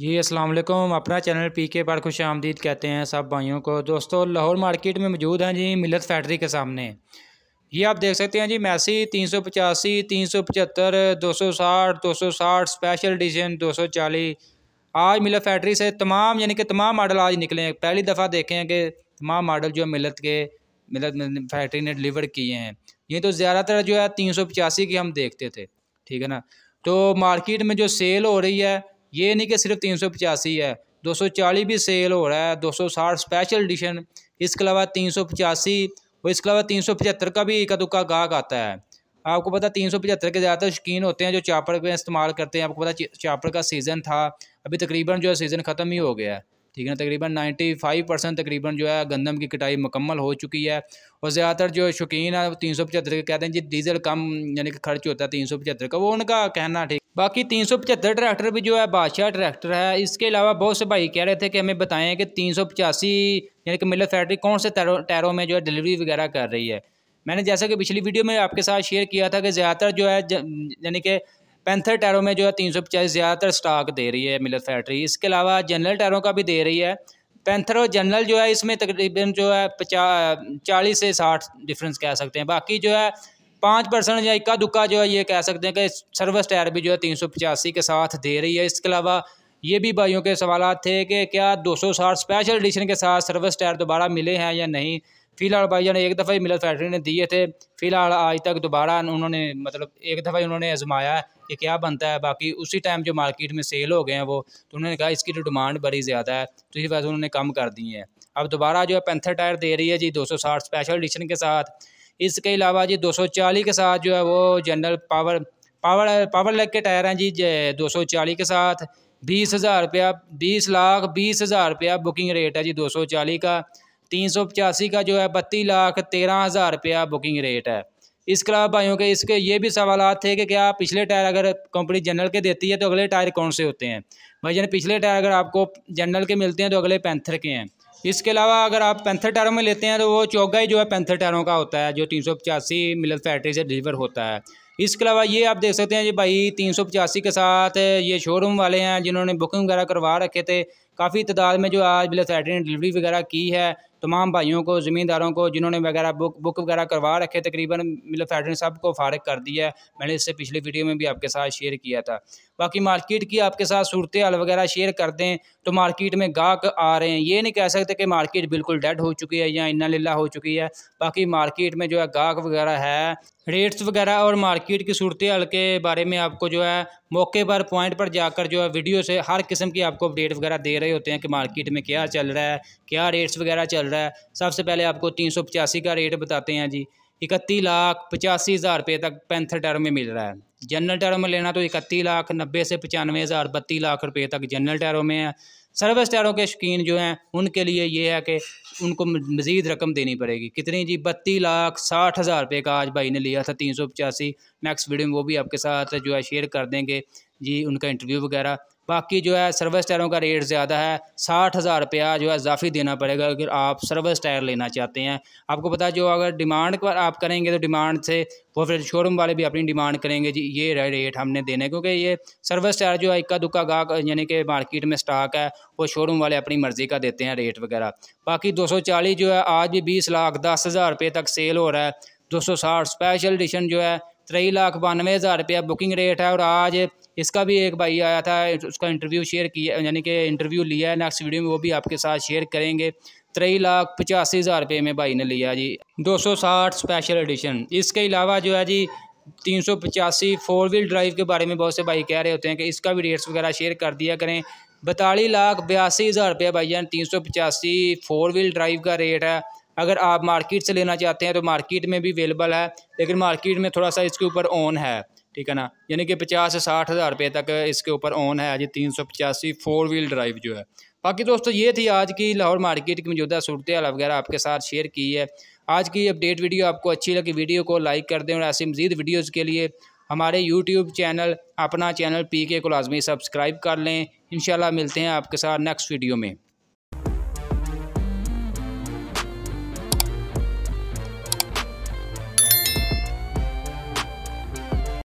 जी अस्सलाम वालेकुम अपना चैनल पी के पर खुश आमदीद कहते हैं सब भाइयों को दोस्तों लाहौर मार्केट में मौजूद हैं जी मिलत फैक्ट्री के सामने ये आप देख सकते हैं जी मैसी तीन सौ पचासी तीन सौ पचहत्तर दो सौ साठ दो सौ साठ स्पेशल एडिशन दो सौ चालीस आज मिलत फैक्ट्री से तमाम यानी कि तमाम मॉडल आज निकले हैं पहली दफ़ा देखे हैं कि तमाम मॉडल जो मिलत के मिलत फैक्ट्री ने डिलीवर किए हैं ये तो ज़्यादातर जो है तीन सौ पचासी की हम देखते थे ठीक है ना तो मार्केट में जो सेल हो रही है ये नहीं कि सिर्फ तीन सौ पचासी है दो सौ चालीस भी सेल हो रहा है दो सौ साठ स्पेशल एडिशन इसके अलावा तीन सौ पचासी और इसके अलावा तीन सौ पचहत्तर का भी इक्का दुक्का गाहक आता है आपको पता तीन सौ पचहत्तर के ज़्यादातर शौकीन होते हैं जो चापड़ का इस्तेमाल करते हैं आपको पता चापड़ का सीज़न था अभी तकरीबन जो है सीज़न ख़त्म ही हो गया है ठीक है ना तकरीबन नाइन्टी फाइव परसेंट तकरीबन जो है गंदम की कटाई मुकम्मल हो चुकी है और ज़्यादातर जो शौकीन है तीन सौ पचहत्तर कहते हैं जी डीजल कम यानी कि खर्च होता है तीन सौ पचहत्तर का वो उनका कहना ठीक बाकी तीन सौ पचहत्तर ट्रैक्टर भी जो है बादशाह ट्रैक्टर है इसके अलावा बहुत से भाई कह रहे थे कि हमें बताएं कि तीन सौ पचासी यानी कि मिलर फैक्ट्री कौन से टैरों में जो है डिलीवरी वगैरह कर रही है मैंने जैसा कि पिछली वीडियो में आपके साथ शेयर किया था कि ज़्यादातर जो है यानी कि पैंथर टैरों में जो है तीन सौ पचास ज़्यादातर स्टॉक दे रही है मिलत फैक्ट्री इसके अलावा जनरल टैरों का भी दे रही है पैंथर और जनरल जो है इसमें तकरीबन जो है पचास चालीस से साठ डिफरेंस कह सकते हैं बाकी जो है पाँच परसेंट या इक्का दुक्का जो है ये कह सकते हैं कि सर्विस टायर भी जो है तीन सौ पचासी के साथ दे रही है इसके अलावा ये भी भाइयों के सवाल थे कि क्या दो सौ साठ स्पेशल एडिशन के साथ सर्विस टायर दोबारा मिले हैं या नहीं फ़िलहाल भाई जान एक दफ़ा ही मिलत फैक्ट्री ने दिए थे फ़िलहाल आज तक दोबारा उन्होंने मतलब एक दफ़ा ही उन्होंने आजमाया कि क्या बनता है बाकी उसी टाइम जो मार्केट में सेल हो गए हैं वो तो उन्होंने कहा इसकी जो तो डिमांड बड़ी ज़्यादा है तो इसी वजह उन्होंने कम कर दी है अब दोबारा जो है पेंथर टायर दे रही है जी दो सौ साठ स्पेशल एडिशन के साथ इसके अलावा जी दो सौ चालीस के साथ जो है वो general power power power leg के टायर हैं जी दो सौ चालीस के साथ बीस हज़ार रुपया बीस लाख बीस हज़ार रुपया बुकिंग रेट है जी दो सौ चालीस का तीन सौ पचासी का जो है बत्तीस लाख तेरह हज़ार रुपया बुकिंग रेट है इसके अलावा भाइयों के इसके ये भी सवाल थे कि क्या पिछले टायर अगर कंपनी जनरल के देती है तो अगले टायर कौन से होते हैं भाई जान पिछले टायर अगर आपको जनरल के मिलते हैं तो अगले पैंथर के हैं इसके अलावा अगर आप पैंथर टायरों में लेते हैं तो वो चौगा ही जो है पैंथर टायरों का होता है जो तीन सौ पचासी मिलर फैक्ट्री से डिलीवर होता है इसके अलावा ये आप देख सकते हैं जी भाई तीन सौ पचासी के साथ ये शोरूम वाले हैं जिन्होंने बुकिंग वगैरह करवा रखे थे काफ़ी तादाद में जो आज मिलर फैक्ट्री ने डिलीवरी वगैरह की है तमाम भाइयों को ज़मींदारों को जिन्होंने वगैरह बुक बुक वगैरह करवा रखे तकरीबन मिलो फैडर सब को फारग कर दिया है मैंने इससे पिछले वीडियो में भी आपके साथ शेयर किया था बाकी मार्केट की आपके साथ सूरत हाल वगैरह शेयर कर दें तो मार्केट में गाहक आ रहे हैं ये नहीं कह सकते कि मार्केट बिल्कुल डेड हो चुकी है या इन्ना लीला हो चुकी है बाकी मार्केट में जो है गाहक वगैरह है रेट्स वगैरह और मार्केट की सूरत हाल के बारे में आपको जो है मौके पर पॉइंट पर जाकर जो है वीडियो से हर किस्म की आपको अपडेट वगैरह दे रहे होते हैं कि मार्केट में क्या चल रहा है क्या रेट्स वगैरह चल रहा मिलता है सबसे पहले आपको तीन सौ पचासी का रेट बताते हैं जी इकत्ती लाख पचासी हज़ार रुपये तक पैंथर टर्म में मिल रहा है जनरल टर्म में लेना तो इकत्ती लाख नब्बे से पचानवे हज़ार बत्तीस लाख रुपये तक जनरल टैरों में है सर्विस टैरों के शौकीन जो हैं उनके लिए ये है कि उनको मज़ीद रकम देनी पड़ेगी कितनी जी बत्तीस लाख साठ हज़ार रुपये का आज भाई ने लिया था तीन सौ पचासी नेक्स्ट वीडियो में वो भी आपके साथ जो है शेयर कर देंगे जी उनका इंटरव्यू वगैरह बाकी जो है सर्विस टायरों का रेट ज़्यादा है साठ हज़ार रुपया जो है इजाफी देना पड़ेगा अगर आप सर्विस टायर लेना चाहते हैं आपको पता है जो अगर डिमांड पर आप करेंगे तो डिमांड से वो फिर शोरूम वाले भी अपनी डिमांड करेंगे जी ये रेट हमने देने क्योंकि ये सर्विस टायर जो है इक्का दुक्का गाहक यानी कि मार्केट में स्टॉक है वो शोरूम वाले अपनी मर्ज़ी का देते हैं रेट वगैरह बाकी दो सौ चालीस जो है आज भी बीस लाख दस हज़ार रुपये तक सेल हो रहा है दो सौ साठ स्पेशल एडिशन जो है तेई लाख बानवे हज़ार रुपया बुकिंग रेट है और आज इसका भी एक भाई आया था उसका इंटरव्यू शेयर किया यानी कि इंटरव्यू लिया है नेक्स्ट वीडियो में वो भी आपके साथ शेयर करेंगे तेई लाख पचासी हज़ार रुपये में भाई ने लिया जी दो सौ साठ स्पेशल एडिशन इसके अलावा जो है जी तीन सौ पचासी फोर व्हील ड्राइव के बारे में बहुत से भाई कह रहे होते हैं कि इसका भी रेट्स वगैरह शेयर कर दिया करें बतालीस लाख बयासी हज़ार रुपये भाईजान तीन सौ पचासी फोर व्हील ड्राइव का रेट है अगर आप मार्केट से लेना चाहते हैं तो मार्केट में भी अवेलेबल है लेकिन मार्केट में थोड़ा सा इसके ऊपर ऑन है ठीक है ना यानी कि पचास से साठ हज़ार रुपये तक इसके ऊपर ऑन है जी तीन सौ पचासी फोर व्हील ड्राइव जो है बाकी दोस्तों ये थी आज की लाहौर मार्केट की मौजूदा सूरत वगैरह आपके साथ शेयर की है आज की अपडेट वीडियो आपको अच्छी लगी वीडियो को लाइक कर दें और ऐसी मजीद वीडियोज़ के लिए हमारे यूट्यूब चैनल अपना चैनल पी के को लाजमी सब्सक्राइब कर लें इन मिलते हैं आपके साथ नेक्स्ट वीडियो में